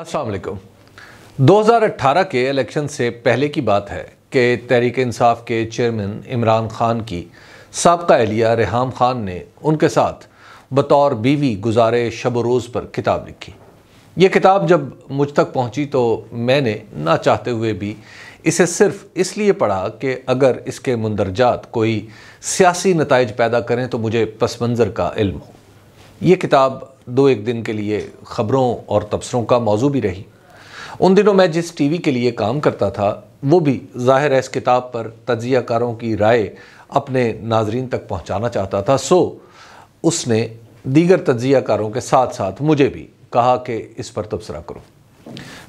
अस्सलाम वालेकुम 2018 के इलेक्शन से पहले की बात है कि तहरीक इंसाफ के चेयरमैन इमरान खान की सबका एहलिया रेहम खान ने उनके साथ बतौर बीवी गुजारे शब रोज़ पर किताब लिखी ये किताब जब मुझ तक पहुंची तो मैंने ना चाहते हुए भी इसे सिर्फ इसलिए पढ़ा कि अगर इसके मंदरजात कोई सियासी नतज पैदा करें तो मुझे पस मंज़र का इल्म हो ये किताब दो एक दिन के लिए ख़बरों और तबसरों का मौजू भी रही उन दिनों मैं जिस टीवी के लिए काम करता था वो भी ज़ाहिर है इस किताब पर तजियाकारों की राय अपने नाजरीन तक पहुँचाना चाहता था सो उसने दीगर तजियाकारों के साथ साथ मुझे भी कहा कि इस पर तबसरा करो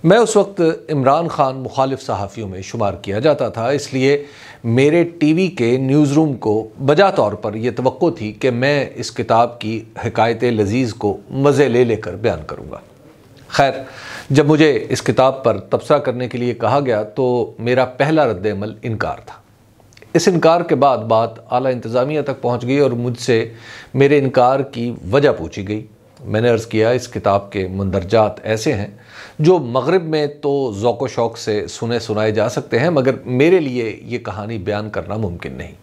मैं उस वक्त इमरान ख़ान मुखालिफ सहाफ़ियों में शुमार किया जाता था इसलिए मेरे टी वी के न्यूज़ रूम को बजा तौर पर यह तो थी कि मैं इस किताब की हकायत लजीज़ को मज़े ले लेकर बयान करूँगा खैर जब मुझे इस किताब पर तबसरा करने के लिए कहा गया तो मेरा पहला रद्दमल इनकार था इस इनकार के बाद बात आला इंतज़ामिया तक पहुँच गई और मुझसे मेरे इनकार की वजह पूछी गई मैंने अर्ज़ किया इस किताब के मंदरजात ऐसे हैं जो मगरब में तो ओक़ शौक़ से सुने सुनाए जा सकते हैं मगर मेरे लिए ये कहानी बयान करना मुमकिन नहीं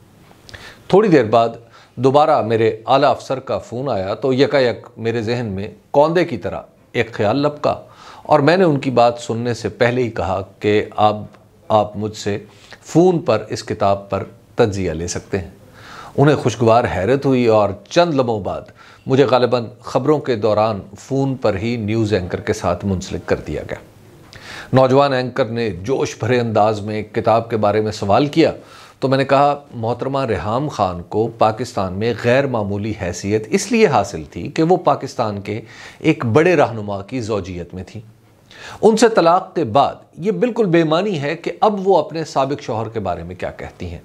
थोड़ी देर बाद दोबारा मेरे आला अफसर का फ़ोन आया तो यकायक मेरे जहन में कौंदे की तरह एक ख्याल लपका और मैंने उनकी बात सुनने से पहले ही कहा कि आप आप मुझसे फ़ोन पर इस किताब पर तज्जिया ले सकते हैं उन्हें खुशगवार हैरत हुई और चंद लम्हों बाद मुझे गालिबा ख़बरों के दौरान फ़ोन पर ही न्यूज़ एंकर के साथ मुंसलिक कर दिया गया नौजवान एंकर ने जोश भरे अंदाज में किताब के बारे में सवाल किया तो मैंने कहा मोहतरमा रेहम ख़ान को पाकिस्तान में गैर मामूली हैसियत इसलिए हासिल थी कि वो पाकिस्तान के एक बड़े रहनुमा की जोजियत में थी उनसे तलाक़ के बाद ये बिल्कुल बेमानी है कि अब वो अपने सबक शोहर के बारे में क्या कहती हैं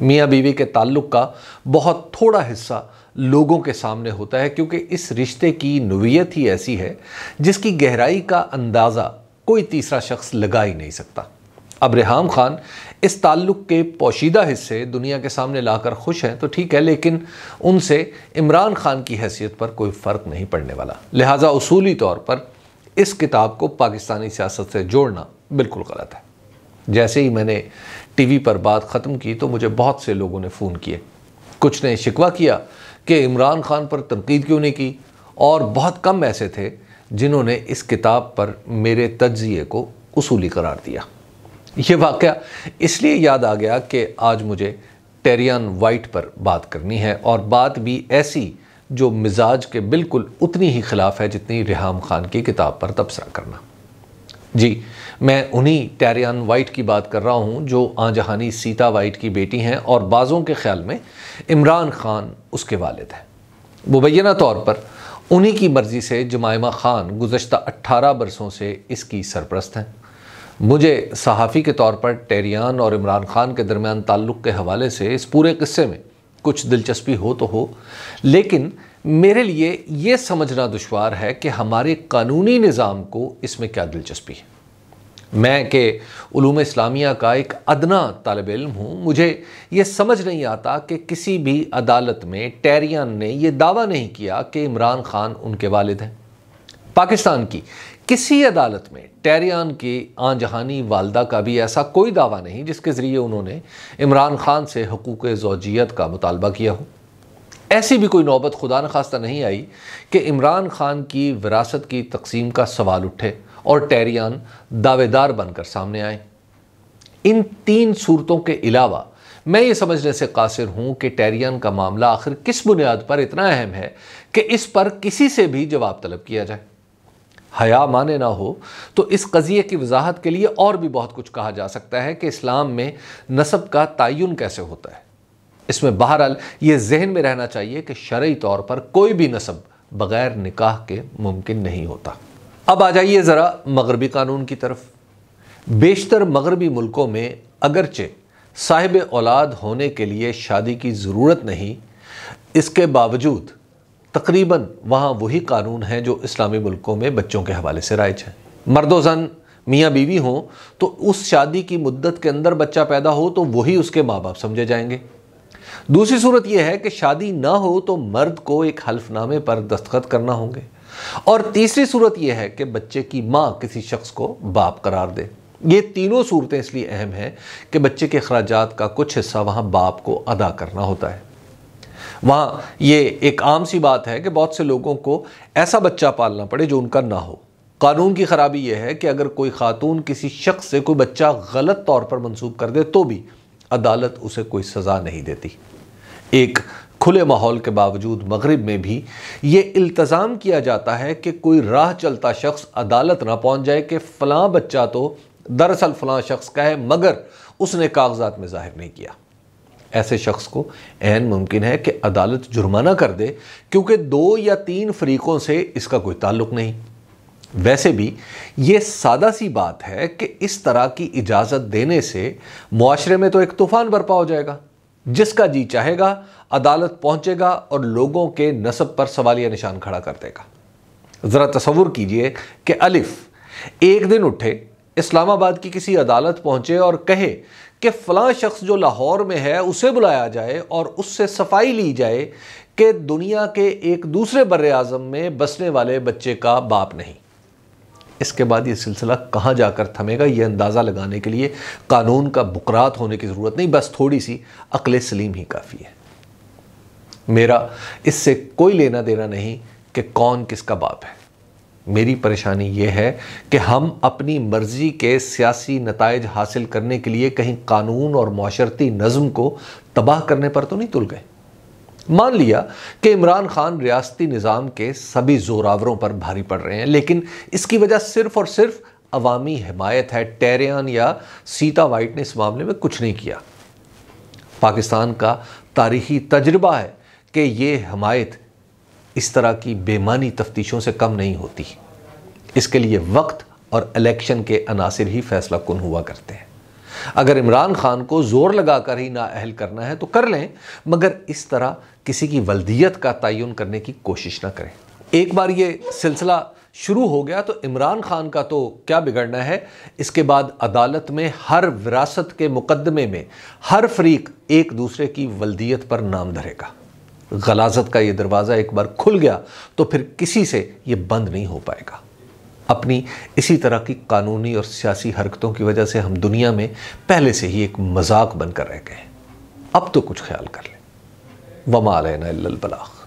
मियाँ बीवी के ताल्लुक़ का बहुत थोड़ा हिस्सा लोगों के सामने होता है क्योंकि इस रिश्ते की नवीयत ही ऐसी है जिसकी गहराई का अंदाज़ा कोई तीसरा शख्स लगा ही नहीं सकता अब रेहम खान इस ताल्लुक़ के पोशीदा हिस्से दुनिया के सामने लाकर खुश हैं तो ठीक है लेकिन उनसे इमरान खान की हैसियत पर कोई फ़र्क नहीं पड़ने वाला लिहाजा असूली तौर पर इस किताब को पाकिस्तानी सियासत से जोड़ना बिल्कुल गलत है जैसे ही मैंने टीवी पर बात ख़त्म की तो मुझे बहुत से लोगों ने फ़ोन किए कुछ ने शिकवा किया कि इमरान खान पर तनकीद क्यों नहीं की और बहुत कम ऐसे थे जिन्होंने इस किताब पर मेरे तज्जिए को उसूली करार दिया ये वाक़ इसलिए याद आ गया कि आज मुझे टेरियन वाइट पर बात करनी है और बात भी ऐसी जो मिजाज के बिल्कुल उतनी ही खिलाफ है जितनी रिहाम खान की किताब पर तबसरा करना जी मैं उन्हीं टैरियन वाइट की बात कर रहा हूँ जो आजहानी सीता वाइट की बेटी हैं और बाज़ों के ख्याल में इमरान खान उसके वालद हैं मुबैना तौर पर उन्हीं की मर्ज़ी से जमायमा खान गुज्त अट्ठारह बरसों से इसकी सरपरस्त हैं मुझे सहाफ़ी के तौर पर टेरियान और इमरान खान के दरमियान ताल्लुक़ के हवाले से इस पूरे किस्से में कुछ दिलचस्पी हो तो हो लेकिन मेरे लिए ये समझना दुशवार है कि हमारे कानूनी निज़ाम को इसमें क्या दिलचस्पी है मैं के उलूम इस्लामिया का एक अदना तालब इल्म हूँ मुझे ये समझ नहीं आता कि किसी भी अदालत में टैरियान ने यह दावा नहीं किया कि इमरान ख़ान उनके वालद हैं पाकिस्तान की किसी अदालत में टैरियान की जहानी वालदा का भी ऐसा कोई दावा नहीं जिसके ज़रिए उन्होंने इमरान ख़ान से हकूक़ जोजियत का मुतालबा किया हो ऐसी भी कोई नौबत खुदा न खास्ता नहीं आई कि इमरान ख़ान की विरासत की तकसीम का सवाल उठे और टेरियान दावेदार बनकर सामने आए इन तीन सूरतों के अलावा मैं ये समझने से कासिर हूं कि टेरियन का मामला आखिर किस बुनियाद पर इतना अहम है कि इस पर किसी से भी जवाब तलब किया जाए हया माने ना हो तो इस कज़िए की वजाहत के लिए और भी बहुत कुछ कहा जा सकता है कि इस्लाम में नसब का तयन कैसे होता है इसमें बहरहाल ये जहन में रहना चाहिए कि शर्य तौर पर कोई भी नसब बग़ैर निकाह के मुमकिन नहीं होता अब आ जाइए ज़रा मगरबी कानून की तरफ बेशतर मगरबी मुल्कों में अगरचे साहिब औलाद होने के लिए शादी की ज़रूरत नहीं इसके बावजूद तकरीबन वहाँ वही कानून हैं जो इस्लामी मुल्कों में बच्चों के हवाले से राइज हैं मर्दो जन मियाँ बीवी हों तो उस शादी की मुद्दत के अंदर बच्चा पैदा हो तो वही उसके माँ बाप समझे जाएंगे दूसरी सूरत यह है कि शादी ना हो तो मर्द को एक हल्फनामे पर दस्तखत करना होंगे और तीसरी सूरत यह है कि बच्चे की माँ किसी शख्स को बाप करार दे ये तीनों सूरतें इसलिए अहम हैं कि बच्चे के अखराज का कुछ हिस्सा वहाँ बाप को अदा करना होता है वहाँ ये एक आम सी बात है कि बहुत से लोगों को ऐसा बच्चा पालना पड़े जो उनका ना हो कानून की खराबी यह है कि अगर कोई खातून किसी शख्स से कोई बच्चा गलत तौर पर मंसूब कर दे तो भी अदालत उसे कोई सज़ा नहीं देती एक खुले माहौल के बावजूद मगरब में भी ये इल्तज़ाम किया जाता है कि कोई राह चलता शख्स अदालत ना पहुँच जाए कि फ़लाँ बच्चा तो दरअसल फ़लाँ शख्स का है मगर उसने कागजात में ज़ाहिर नहीं किया ऐसे शख्स को एन मुमकिन है कि अदालत जुर्माना कर दे क्योंकि दो या तीन फरीकों से इसका कोई ताल्लुक नहीं वैसे भी ये सादा सी बात है कि इस तरह की इजाज़त देने से माशरे में तो एक तूफ़ान बर्पा हो जाएगा जिसका जी चाहेगा अदालत पहुंचेगा और लोगों के नसब पर सवालिया निशान खड़ा कर देगा ज़रा तस्वुर कीजिए कि अलिफ एक दिन उठे इस्लामाबाद की किसी अदालत पहुंचे और कहे कि फला शख्स जो लाहौर में है उसे बुलाया जाए और उससे सफाई ली जाए कि दुनिया के एक दूसरे बर अज़म में बसने वाले बच्चे का बाप नहीं इसके बाद ये सिलसिला कहाँ जाकर थमेगा ये अंदाज़ा लगाने के लिए कानून का बुकरात होने की ज़रूरत नहीं बस थोड़ी सी अकल सलीम ही काफ़ी है मेरा इससे कोई लेना देना नहीं कि कौन किसका बाप है मेरी परेशानी यह है कि हम अपनी मर्ज़ी के सियासी नतज हासिल करने के लिए कहीं कानून और माशरती नज़म को तबाह करने पर तो नहीं तुल गए मान लिया कि इमरान खान रियासती निज़ाम के सभी जोरावरों पर भारी पड़ रहे हैं लेकिन इसकी वजह सिर्फ और सिर्फ अवामी हमायत है टेरियान या सीता वाइट ने इस मामले में कुछ नहीं किया पाकिस्तान का तारीखी तजर्बा है कि ये हमायत इस तरह की बेमानी तफ्तीशों से कम नहीं होती इसके लिए वक्त और इलेक्शन के अनासर ही फैसला कन हुआ करते हैं अगर इमरान खान को ज़ोर लगाकर ही ना अहल करना है तो कर लें मगर इस तरह किसी की वल्दियत का तयन करने की कोशिश ना करें एक बार ये सिलसिला शुरू हो गया तो इमरान खान का तो क्या बिगड़ना है इसके बाद अदालत में हर विरासत के मुकदमे में हर फरीक एक दूसरे की वल्दियत पर नाम धरेगा गलाजत का ये दरवाज़ा एक बार खुल गया तो फिर किसी से ये बंद नहीं हो पाएगा अपनी इसी तरह की कानूनी और सियासी हरकतों की वजह से हम दुनिया में पहले से ही एक मजाक बनकर रह गए अब तो कुछ ख्याल कर लें वमा अलैना बलाख